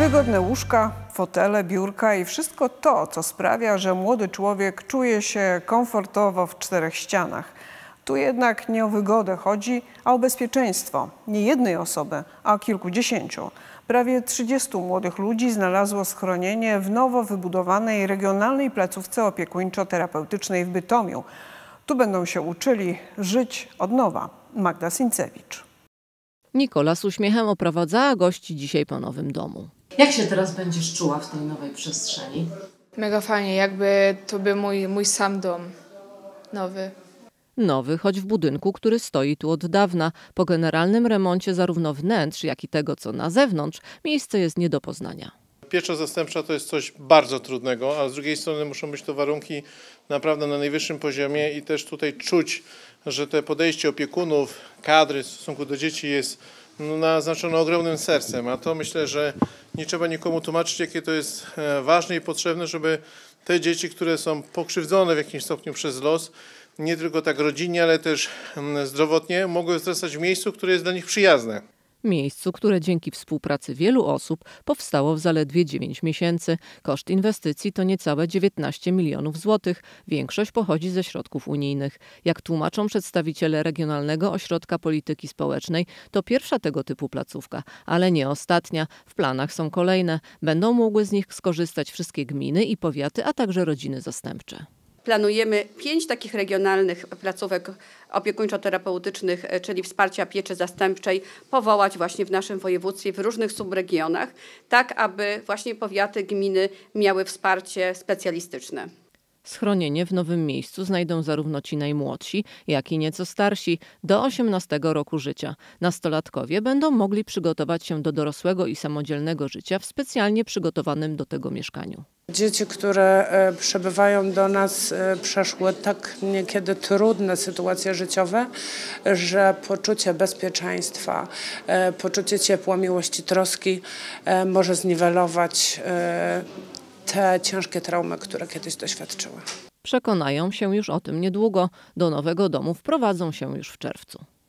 Wygodne łóżka, fotele, biurka i wszystko to, co sprawia, że młody człowiek czuje się komfortowo w czterech ścianach. Tu jednak nie o wygodę chodzi, a o bezpieczeństwo nie jednej osoby, a kilkudziesięciu. Prawie 30 młodych ludzi znalazło schronienie w nowo wybudowanej regionalnej placówce opiekuńczo-terapeutycznej w Bytomiu. Tu będą się uczyli żyć od nowa. Magda Sincewicz. Nikolas uśmiechem oprowadza gości dzisiaj po nowym domu. Jak się teraz będziesz czuła w tej nowej przestrzeni? Mega fajnie, jakby to był mój, mój sam dom nowy. Nowy, choć w budynku, który stoi tu od dawna. Po generalnym remoncie zarówno wnętrz, jak i tego, co na zewnątrz, miejsce jest nie do poznania piecza zastępcza to jest coś bardzo trudnego, a z drugiej strony muszą być to warunki naprawdę na najwyższym poziomie i też tutaj czuć, że te podejście opiekunów, kadry w stosunku do dzieci jest no, naznaczone ogromnym sercem, a to myślę, że nie trzeba nikomu tłumaczyć, jakie to jest e, ważne i potrzebne, żeby te dzieci, które są pokrzywdzone w jakimś stopniu przez los, nie tylko tak rodzinnie, ale też mm, zdrowotnie, mogły wzrastać w miejscu, które jest dla nich przyjazne. Miejscu, które dzięki współpracy wielu osób powstało w zaledwie 9 miesięcy. Koszt inwestycji to niecałe 19 milionów złotych. Większość pochodzi ze środków unijnych. Jak tłumaczą przedstawiciele Regionalnego Ośrodka Polityki Społecznej, to pierwsza tego typu placówka, ale nie ostatnia. W planach są kolejne. Będą mogły z nich skorzystać wszystkie gminy i powiaty, a także rodziny zastępcze. Planujemy pięć takich regionalnych placówek opiekuńczo-terapeutycznych, e, czyli wsparcia pieczy zastępczej, powołać właśnie w naszym województwie, w różnych subregionach, tak aby właśnie powiaty, gminy miały wsparcie specjalistyczne. Schronienie w nowym miejscu znajdą zarówno ci najmłodsi, jak i nieco starsi, do 18 roku życia. Nastolatkowie będą mogli przygotować się do dorosłego i samodzielnego życia w specjalnie przygotowanym do tego mieszkaniu. Dzieci, które e, przebywają do nas, e, przeszły tak niekiedy trudne sytuacje życiowe, że poczucie bezpieczeństwa, e, poczucie ciepła, miłości, troski może zniwelować te ciężkie traumy, które kiedyś doświadczyły. Przekonają się już o tym niedługo. Do nowego domu wprowadzą się już w czerwcu.